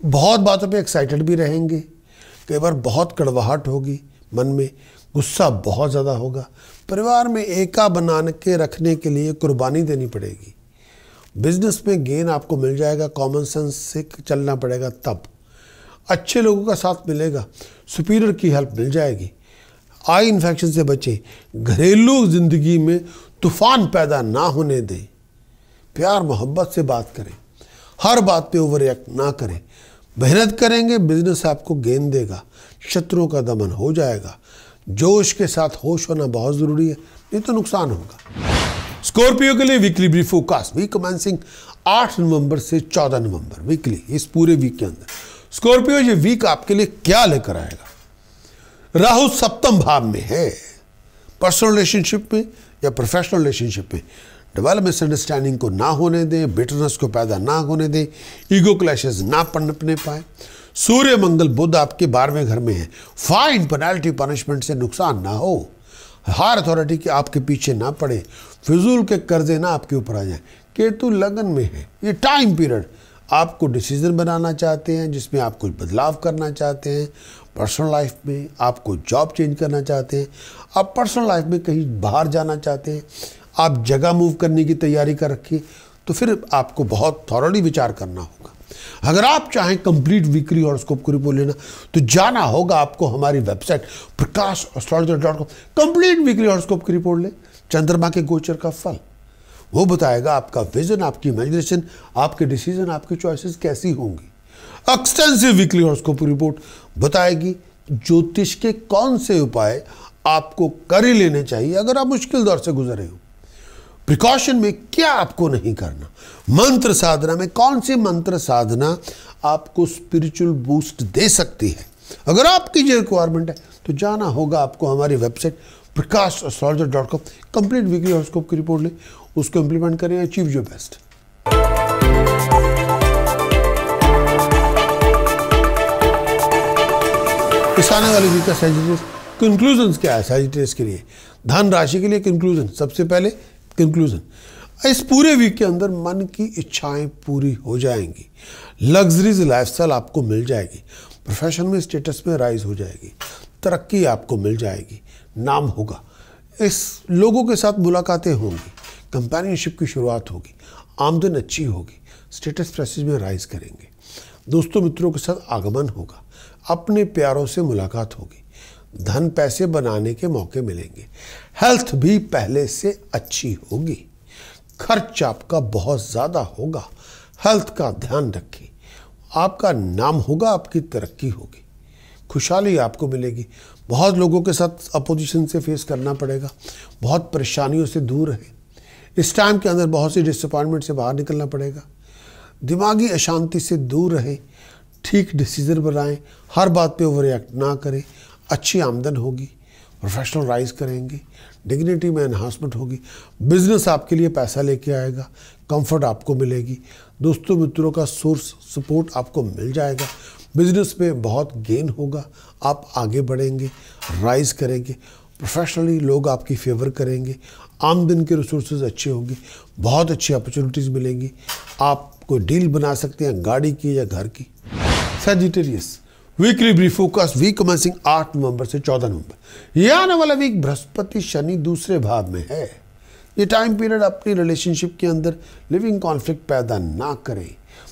बहुत बातों पे एक्साइटेड भी रहेंगे कई बार बहुत कड़वाहट होगी मन में गुस्सा बहुत ज़्यादा होगा परिवार में एका बना के रखने के लिए कुर्बानी देनी पड़ेगी बिजनेस में गेन आपको मिल जाएगा कॉमन सेंस से चलना पड़ेगा तब अच्छे लोगों का साथ मिलेगा सुपीरियर की हेल्प मिल जाएगी आई इन्फेक्शन से बचे घरेलू ज़िंदगी में तूफान पैदा ना होने दें प्यार मोहब्बत से बात करें हर बात पे ओवर एक्ट ना करें मेहनत करेंगे बिजनेस आपको गेंद देगा शत्रुओं का दमन हो जाएगा जोश के साथ होश होना बहुत ज़रूरी है नहीं तो नुकसान होगा स्कॉर्पियो के लिए weekly brief forecast week commencing 8 नवंबर से 14 नवंबर वीकली इस पूरे वीक के अंदर स्कॉर्पियो ये वीक आपके लिए क्या लेकर आएगा राहु सप्तम भाव में है पर्सनल रिलेशनशिप में या प्रोफेशनल रिलेशनशिप में डबल मिसअंडरस्टैंडिंग को ना होने दें बिटरनेस को पैदा ना होने दें ईगो क्लैशेस ना पनपने पाए सूर्य मंगल बुद्ध आपके बारहवें घर में है फाइन पेनाल्टी पनिशमेंट से नुकसान ना हो हार अथॉरिटी के आपके पीछे ना पड़े फिजूल के कर्जे ना आपके ऊपर आ जाए केतु लगन में है ये टाइम पीरियड आपको डिसीज़न बनाना चाहते हैं जिसमें आप कुछ बदलाव करना चाहते हैं पर्सनल लाइफ में आपको जॉब चेंज करना चाहते हैं आप पर्सनल लाइफ में कहीं बाहर जाना चाहते हैं आप जगह मूव करने की तैयारी कर रखिए तो फिर आपको बहुत थॉरली विचार करना होगा अगर आप चाहें कंप्लीट और स्कोप को रिपोर्ट लेना तो जाना होगा आपको हमारी website Prakash complete dot com scope की रिपोर्ट लें चंद्रमा के गोचर का फल वो बताएगा आपका विजन आपकी इमेजिनेशन आपके डिसीजन आपकी चॉइसेस कैसी होंगी एक्सटेंसिव वीकली हॉरोस्कोप रिपोर्ट बताएगी ज्योतिष के कौन से उपाय आपको कर ही लेने चाहिए अगर आप मुश्किल दौर से गुजर रहे हो प्रिकॉशन में क्या आपको नहीं करना मंत्र साधना में कौन सी मंत्र साधना आपको स्पिरिचुअल बूस्ट दे सकती है अगर आपकी ये रिक्वायरमेंट है तो जाना होगा आपको हमारी website Prakash astrologer dot com complete weekly horoscope की रिपोर्ट लें उसको इम्प्लीमेंट करें अचीव योर बेस्ट किसानों वाले वीक का सेजिटेस कंक्लूजन क्या है सेजिटेस के लिए धन राशि के लिए कंक्लूजन सबसे पहले कंक्लूजन इस पूरे वीक के अंदर मन की इच्छाएं पूरी हो जाएंगी लग्जरीज लाइफस्टाइल आपको मिल जाएगी प्रोफेशन में स्टेटस में राइज हो जाएगी तरक्की आपको मिल जाएगी नाम होगा इस लोगों के साथ मुलाकातें होंगी कंपेनियनशिप की शुरुआत होगी आमदन अच्छी होगी स्टेटस प्रेसिस में राइज करेंगे दोस्तों मित्रों के साथ आगमन होगा अपने प्यारों से मुलाकात होगी धन पैसे बनाने के मौके मिलेंगे हेल्थ भी पहले से अच्छी होगी खर्च आपका बहुत ज़्यादा होगा हेल्थ का ध्यान रखें आपका नाम होगा आपकी तरक्की होगी खुशहाली आपको मिलेगी बहुत लोगों के साथ अपोजिशन से फेस करना पड़ेगा बहुत परेशानियों से दूर रहें इस टाइम के अंदर बहुत सी डिसअपॉइंटमेंट से बाहर निकलना पड़ेगा दिमागी अशांति से दूर रहें ठीक डिसीज़न बनाएं हर बात पे ओवर रिएक्ट ना करें अच्छी आमदन होगी प्रोफेशनल राइज करेंगे डिग्निटी में एनहांसमेंट होगी बिजनेस आपके लिए पैसा लेके आएगा कंफर्ट आपको मिलेगी दोस्तों मित्रों का सोर्स सपोर्ट आपको मिल जाएगा बिजनेस में बहुत गेन होगा आप आगे बढ़ेंगे राइज करेंगे प्रोफेशनली लोग आपकी फेवर करेंगे आमदन के रिसोर्सेज अच्छे होंगे बहुत अच्छी अपॉर्चुनिटीज़ मिलेंगी आप कोई डील बना सकते हैं गाड़ी की या घर की Sagittarius weekly brief forecast week commencing आठ नवंबर से चौदह नवंबर यह आने वाला वीक बृहस्पति शनि दूसरे भाव में है ये टाइम पीरियड अपनी रिलेशनशिप के अंदर लिविंग कॉन्फ्लिक्ट पैदा ना करें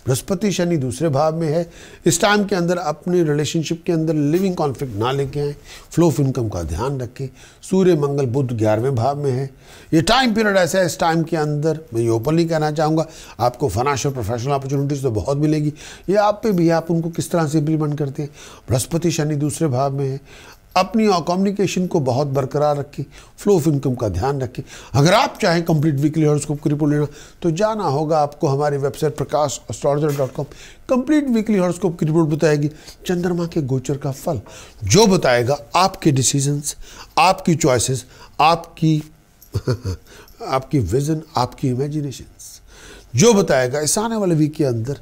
बृहस्पति शनि दूसरे भाव में है इस टाइम के अंदर अपने रिलेशनशिप के अंदर लिविंग कॉन्फ्लिक्ट ना लेके आए फ्लो ऑफ इनकम का ध्यान रखें सूर्य मंगल बुद्ध ग्यारहवें भाव में है ये टाइम पीरियड ऐसा है इस टाइम के अंदर मैं ये ओपनली कहना चाहूँगा आपको फाइनेंशियल प्रोफेशनल अपॉर्चुनिटीज़ तो बहुत मिलेगी ये आप पे भी आप उनको किस तरह से इम्प्लीमेंट करते हैं बृहस्पति शनि दूसरे भाव में है अपनी कम्युनिकेशन को बहुत बरकरार रखें फ्लो ऑफ इनकम का ध्यान रखें अगर आप चाहें कंप्लीट वीकली हॉरोस्कोप की रिपोर्ट लेना तो जाना होगा आपको हमारी website Prakash astrologer dot com complete weekly horoscope की रिपोर्ट बताएगी चंद्रमा के गोचर का फल जो बताएगा आपके डिसीजंस आपकी चॉइसेस आपकी आपकी विजन आपकी इमेजिनेशंस जो बताएगा इस आने वाले वीक के अंदर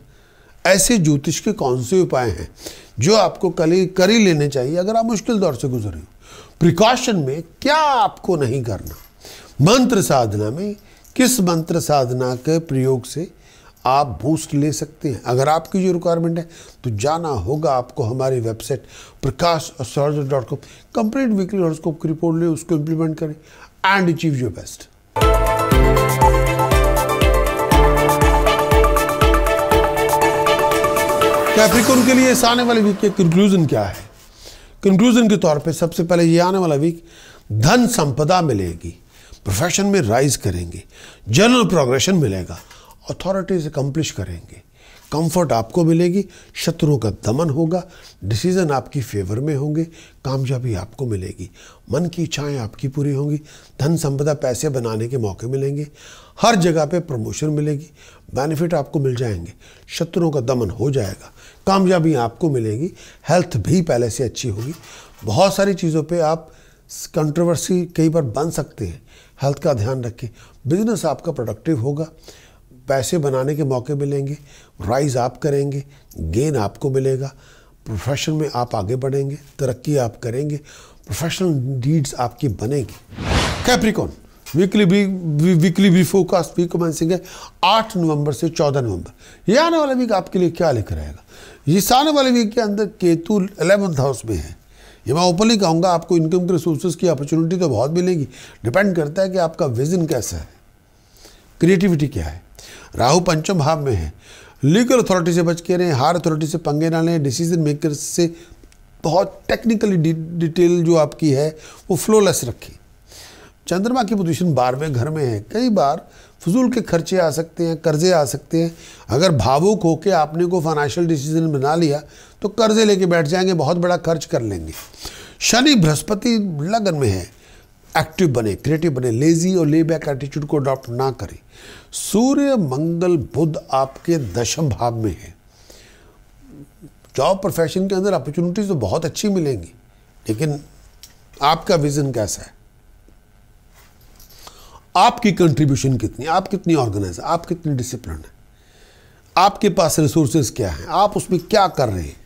ऐसे ज्योतिष के कौन से उपाय हैं जो आपको कली कर ही लेने चाहिए अगर आप मुश्किल दौर से गुजरे हो प्रिकॉशन में क्या आपको नहीं करना मंत्र साधना में किस मंत्र साधना के प्रयोग से आप बूस्ट ले सकते हैं अगर आपकी जो रिक्वायरमेंट है तो जाना होगा आपको हमारी website Prakash dot com complete weekly horoscope की रिपोर्ट लें उसको इम्प्लीमेंट करें and achieve your best Capricorn के लिए इस आने वाले वीक के कंक्लूजन क्या है कंक्लूजन के तौर पे सबसे पहले ये आने वाला वीक धन संपदा मिलेगी प्रोफेशन में राइज करेंगे जनरल प्रोग्रेशन मिलेगा अथॉरिटीज अकम्पलिश करेंगे कंफर्ट आपको मिलेगी शत्रुओं का दमन होगा डिसीज़न आपकी फेवर में होंगे कामयाबी आपको मिलेगी मन की इच्छाएं आपकी पूरी होंगी धन संपदा पैसे बनाने के मौके मिलेंगे हर जगह पे प्रमोशन मिलेगी बेनिफिट आपको मिल जाएंगे शत्रुओं का दमन हो जाएगा कामयाबी आपको मिलेगी हेल्थ भी पहले से अच्छी होगी बहुत सारी चीज़ों पर आप कंट्रोवर्सी कई बार बन सकते हैं हेल्थ का ध्यान रखें बिजनेस आपका प्रोडक्टिव होगा पैसे बनाने के मौके मिलेंगे राइज आप करेंगे गेन आपको मिलेगा प्रोफेशन में आप आगे बढ़ेंगे तरक्की आप करेंगे प्रोफेशनल डीड्स आपकी बनेगी कैप्रिकॉन वीकली वी, वी, वीकली वी फोकास्ट वीक कमेंसिंग है आठ नवंबर से चौदह नवंबर ये आने वाला वीक आपके लिए क्या लेकर आएगा इस आने वाले वीक के अंदर केतु एलेवंथ हाउस में है ये मैं ओपनली कहूँगा आपको इनकम के रिसोर्सेज की अपॉर्चुनिटी तो बहुत मिलेगी डिपेंड करता है कि आपका विजन कैसा है क्रिएटिविटी क्या है राहु पंचम भाव में है लीगल अथॉरिटी से बच के रहें हायर अथॉरिटी से पंगे ना लें डिसीजन मेकर से बहुत टेक्निकली डि, डिटेल जो आपकी है वो फ्लोलेस रखें चंद्रमा की पोजिशन बारहवें घर में है कई बार फजूल के खर्चे आ सकते हैं कर्जे आ सकते हैं अगर भावुक होकर आपने को फाइनेंशियल डिसीजन बना लिया तो कर्जे लेके बैठ जाएंगे बहुत बड़ा खर्च कर लेंगे शनि बृहस्पति लगन में है एक्टिव बने क्रिएटिव बने लेजी और ले बैक एटीट्यूड को अडॉप्ट ना करें सूर्य मंगल बुद्ध आपके दशम भाव में है जॉब प्रोफेशन के अंदर अपॉर्चुनिटीज तो बहुत अच्छी मिलेंगी लेकिन आपका विजन कैसा है आपकी कंट्रीब्यूशन कितनी आप कितनी ऑर्गेनाइज आप कितनी डिसिप्लिन है आपके पास रिसोर्सेज क्या हैं आप उसमें क्या कर रहे हैं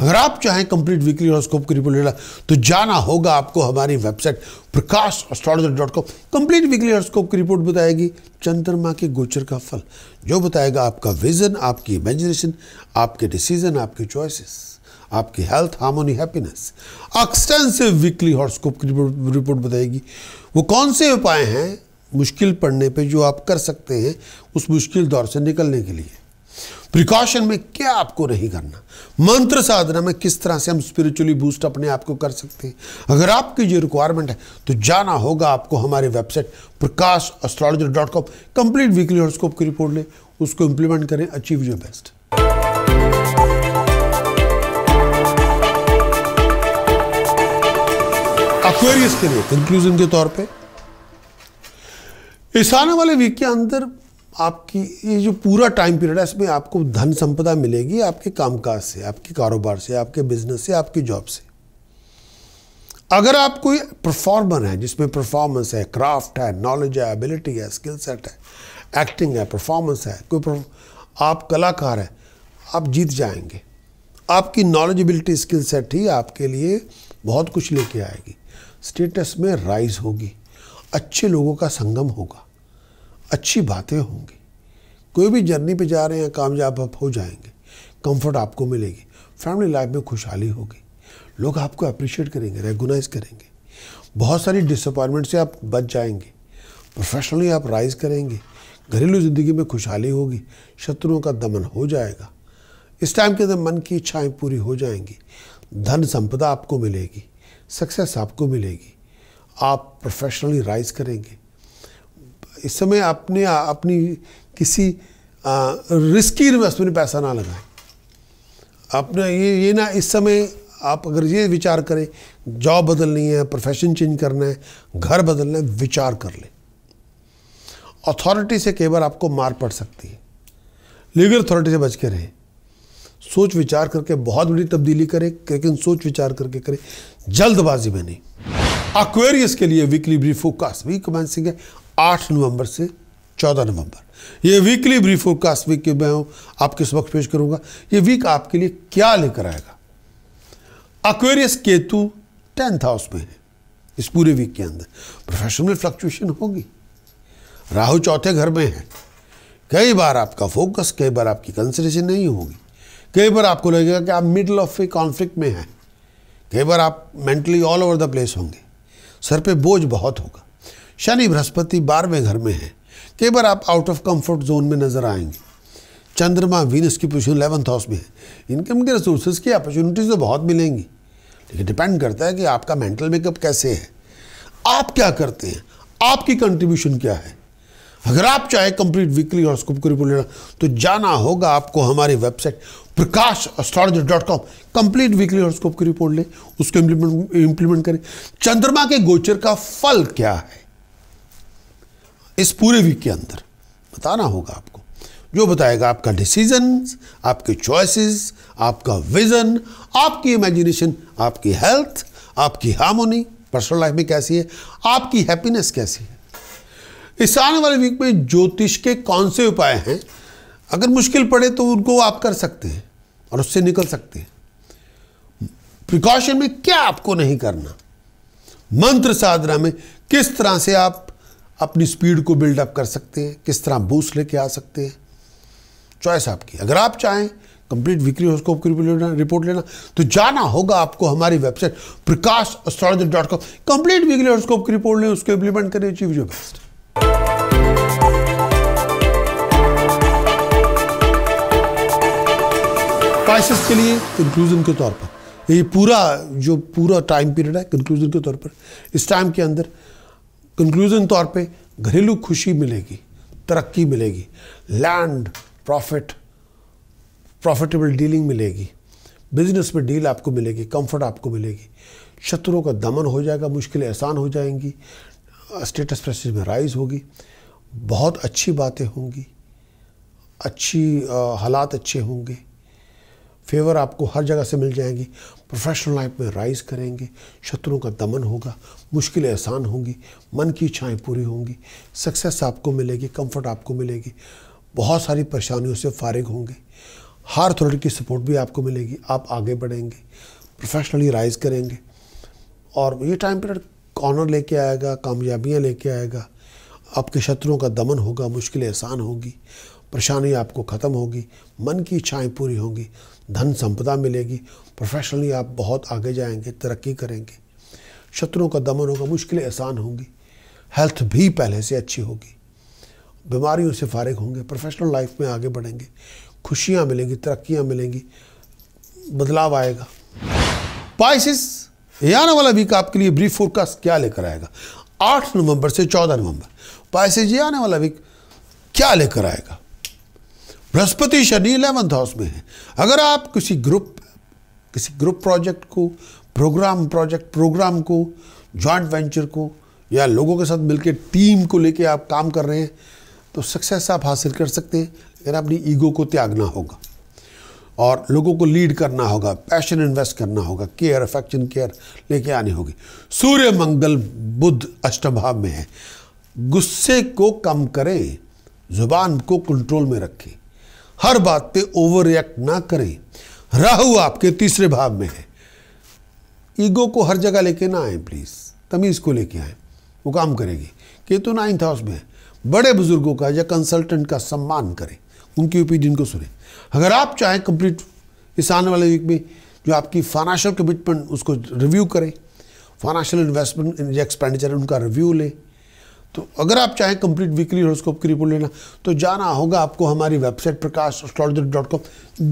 अगर आप चाहें कंप्लीट वीकली हॉरोस्कोप की रिपोर्ट लेना तो जाना होगा आपको हमारी website Prakash astrologer dot com complete weekly horoscope की रिपोर्ट बताएगी चंद्रमा के गोचर का फल जो बताएगा आपका विजन आपकी इमेजिनेशन आपके डिसीजन आपके चॉइसिस आपकी health harmony happiness extensive weekly horoscope की रिपोर्ट बताएगी वो कौन से उपाय हैं मुश्किल पड़ने पे जो आप कर सकते हैं उस मुश्किल दौर से निकलने के लिए प्रिकॉशन में क्या आपको नहीं करना मंत्र साधना में किस तरह से हम स्पिरिचुअली बूस्ट अपने आप को कर सकते हैं अगर आपकी जो रिक्वायरमेंट है तो जाना होगा आपको हमारे website Prakash astrologer dot com complete weekly horoscope की रिपोर्ट लें उसको इंप्लीमेंट करें अचीव योर बेस्ट अक्वेरियस के लिए कंक्लूजन के तौर पे इस आने वाले वीक के अंदर आपकी ये जो पूरा टाइम पीरियड है इसमें आपको धन संपदा मिलेगी आपके कामकाज से आपके कारोबार से आपके बिजनेस से आपकी जॉब से अगर आप कोई परफॉर्मर हैं जिसमें परफॉर्मेंस है क्राफ्ट है नॉलेज है एबिलिटी है स्किल सेट है एक्टिंग है परफॉर्मेंस है कोई आप कलाकार हैं आप जीत जाएंगे आपकी नॉलेजबिलिटी स्किल सेट ही आपके लिए बहुत कुछ लेके आएगी स्टेटस में राइज होगी अच्छे लोगों का संगम होगा अच्छी बातें होंगी कोई भी जर्नी पे जा रहे हैं कामयाब आप हो जाएंगे कंफर्ट आपको मिलेगी फैमिली लाइफ में खुशहाली होगी लोग आपको अप्रिशिएट करेंगे रेगुनाइज करेंगे बहुत सारी डिसअपॉइंटमेंट से आप बच जाएंगे प्रोफेशनली आप राइज करेंगे घरेलू ज़िंदगी में खुशहाली होगी शत्रुओं का दमन हो जाएगा इस टाइम के अंदर मन की इच्छाएं पूरी हो जाएंगी धन संपदा आपको मिलेगी सक्सेस आपको मिलेगी आप प्रोफेशनली राइज करेंगे इस समय आपने अपनी किसी आ, रिस्की इन्वेस्टमेंट में पैसा ना लगाएं आपने ये ये ना इस समय आप अगर ये विचार करें जॉब बदलनी है प्रोफेशन चेंज करना है घर बदलना है विचार कर लें अथॉरिटी से कई बार आपको मार पड़ सकती है लीगल अथॉरिटी से बच के रहें सोच विचार करके बहुत बड़ी तब्दीली करें लेकिन सोच विचार करके करें जल्दबाजी में नहीं अक्वेरियस के लिए वीकली ब्रीफ फोकास भी कमेंसिंग है आठ नवंबर से चौदह नवंबर ये वीकली ब्रीफ फोरकास्ट वीक के मैं हूँ आपके समक्ष पेश करूँगा ये वीक आपके लिए क्या लेकर आएगा अक्वेरियस केतु टेंथ हाउस में है इस पूरे वीक के अंदर प्रोफेशनल फ्लक्चुएशन होगी राहु चौथे घर में है कई बार आपका फोकस कई बार आपकी कंसनट्रेशन नहीं होगी कई बार आपको लगेगा कि आप मिडल ऑफ ए कॉन्फ्लिक्ट में हैं कई बार आप mentally all over the place होंगे सर पे बोझ बहुत होगा शनि बृहस्पति बारहवें घर में है कई बार आप आउट ऑफ कंफर्ट जोन में नजर आएंगे चंद्रमा वीनस की पोजिशन इलेवंथ हाउस में है इनकम के रिसोर्सेज की अपॉर्चुनिटीज़ तो बहुत मिलेंगी लेकिन डिपेंड करता है कि आपका मेंटल मेकअप कैसे है आप क्या करते हैं आपकी कंट्रीब्यूशन क्या है अगर आप चाहे कंप्लीट वीकली हॉरोस्कोप को रिपोर्ट लेना तो जाना होगा आपको हमारी website Prakash astrology dot com complete weekly horoscope की रिपोर्ट लें उसको इंप्लीमेंट इम्प्लीमेंट करें चंद्रमा के गोचर का फल क्या है इस पूरे वीक के अंदर बताना होगा आपको जो बताएगा आपका डिसीजन आपके चॉइसेस आपका विजन आपकी इमेजिनेशन आपकी हेल्थ आपकी हार्मोनी पर्सनल लाइफ में कैसी है आपकी हैप्पीनेस कैसी है इस आने वाले वीक में ज्योतिष के कौन से उपाय हैं अगर मुश्किल पड़े तो उनको आप कर सकते हैं और उससे निकल सकते हैं प्रिकॉशन में क्या आपको नहीं करना मंत्र साधना में किस तरह से आप अपनी स्पीड को बिल्डअप कर सकते हैं किस तरह बूस्ट लेके आ सकते हैं चॉइस आपकी अगर आप चाहें कंप्लीट विक्री हॉस्कोप की रिपोर्ट लेना तो जाना होगा आपको हमारी website Prakash astrology dot com complete weekly horoscope की रिपोर्ट लें उसको इम्प्लीमेंट करें चीफ जो बेस्ट क्राइसिस के लिए कंक्लूजन के तौर पर ये पूरा जो पूरा टाइम पीरियड है कंक्लूजन के तौर पर इस टाइम के अंदर कंक्लूजन तौर पे घरेलू खुशी मिलेगी तरक्की मिलेगी लैंड प्रॉफिट प्रॉफिटेबल डीलिंग मिलेगी बिजनेस में डील आपको मिलेगी कंफर्ट आपको मिलेगी शत्रुओं का दमन हो जाएगा मुश्किलें आसान हो जाएंगी स्टेटस प्रेसिस में राइज होगी बहुत अच्छी बातें होंगी अच्छी हालात अच्छे होंगे फेवर आपको हर जगह से मिल जाएंगी प्रोफेशनल लाइफ में राइज करेंगे शत्रुओं का दमन होगा मुश्किलें आसान होंगी मन की इच्छाएँ पूरी होंगी सक्सेस आपको मिलेगी कंफर्ट आपको मिलेगी बहुत सारी परेशानियों से फारिग होंगे हार अथॉरिटी की सपोर्ट भी आपको मिलेगी आप आगे बढ़ेंगे प्रोफेशनली राइज करेंगे और ये टाइम पीरियड कॉर्नर लेके आएगा कामयाबियाँ लेके आएगा आपके शत्रुओं का दमन होगा मुश्किलें आसान होगी परेशानी आपको ख़त्म होगी मन की इच्छाएँ पूरी होंगी धन संपदा मिलेगी प्रोफेशनली आप बहुत आगे जाएंगे तरक्की करेंगे शत्रुओं का दमन होगा मुश्किलें आसान होंगी हेल्थ भी पहले से अच्छी होगी बीमारियों से फारिग होंगे प्रोफेशनल लाइफ में आगे बढ़ेंगे खुशियाँ मिलेंगी तरक्कियाँ मिलेंगी बदलाव आएगा पाइसिस आने वाला वीक आपके लिए ब्रीफ फोरकास्ट क्या लेकर आएगा आठ नवंबर से चौदह नवंबर पाइसिस ये आने वाला वीक क्या लेकर आएगा बृहस्पति शनि इलेवंथ हाउस में है अगर आप किसी ग्रुप किसी ग्रुप प्रोजेक्ट को प्रोग्राम प्रोजेक्ट प्रोग्राम को जॉइंट वेंचर को या लोगों के साथ मिलकर टीम को लेकर आप काम कर रहे हैं तो सक्सेस आप हासिल कर सकते हैं लेकिन अपनी ईगो को त्यागना होगा और लोगों को लीड करना होगा पैशन इन्वेस्ट करना होगा केयर अफेक्शन केयर लेके आनी होगी सूर्य मंगल बुद्ध अष्टभाव में है गुस्से को कम करें जुबान को कंट्रोल में रखें हर बात पे ओवर रिएक्ट ना करें राहु आपके तीसरे भाव में है ईगो को हर जगह लेके ना आए प्लीज़ तमीज़ को लेके आए वो काम करेगी केतु नाइन्थ हाउस में बड़े बुजुर्गों का या कंसल्टेंट का सम्मान करें उनकी ओपिनियन को सुने अगर आप चाहें कंप्लीट इस आने वाले वीक में जो आपकी फाइनेंशियल कमिटमेंट उसको रिव्यू करें फाइनेंशियल इन्वेस्टमेंट एक्सपेंडिचर उनका रिव्यू लें तो अगर आप चाहें कंप्लीट वीकली हॉरोस्कोप की रिपोर्ट लेना तो जाना होगा आपको हमारी वेबसाइट प्रकाश डॉट कॉम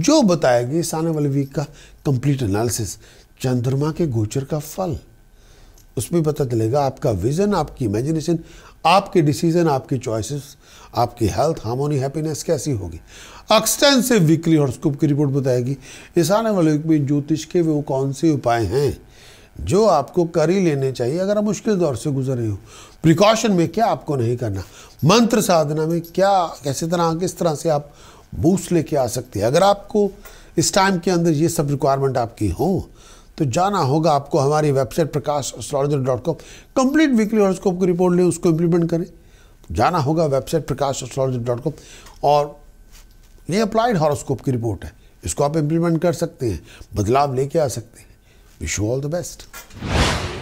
जो बताएगी इस आने वाले वीक का कंप्लीट एनालिसिस चंद्रमा के गोचर का फल उसमें पता चलेगा आपका विजन आपकी इमेजिनेशन आपके डिसीजन आपकी चॉइसेस आपकी हेल्थ हार्मोनी हैप्पीनेस कैसी होगी एक्सटेंसिव वीकली हॉरोस्कोप की रिपोर्ट बताएगी इस आने वाले वीक में ज्योतिष के वो कौन से उपाय हैं जो आपको कर ही लेने चाहिए अगर आप मुश्किल दौर से गुजर रहे हो प्रिकॉशन में क्या आपको नहीं करना मंत्र साधना में क्या कैसे तरह किस तरह से आप बूस्ट लेके आ सकते हैं अगर आपको इस टाइम के अंदर ये सब रिक्वायरमेंट आपकी हो तो जाना होगा आपको हमारी website Prakash astrologer dot com complete weekly horoscope की रिपोर्ट लें उसको इम्प्लीमेंट करें जाना होगा website Prakash astrologer dot com और ये अप्लाइड हॉरोस्कोप की रिपोर्ट है इसको आप इम्प्लीमेंट कर सकते हैं बदलाव लेके आ सकते हैं Wish you all the best.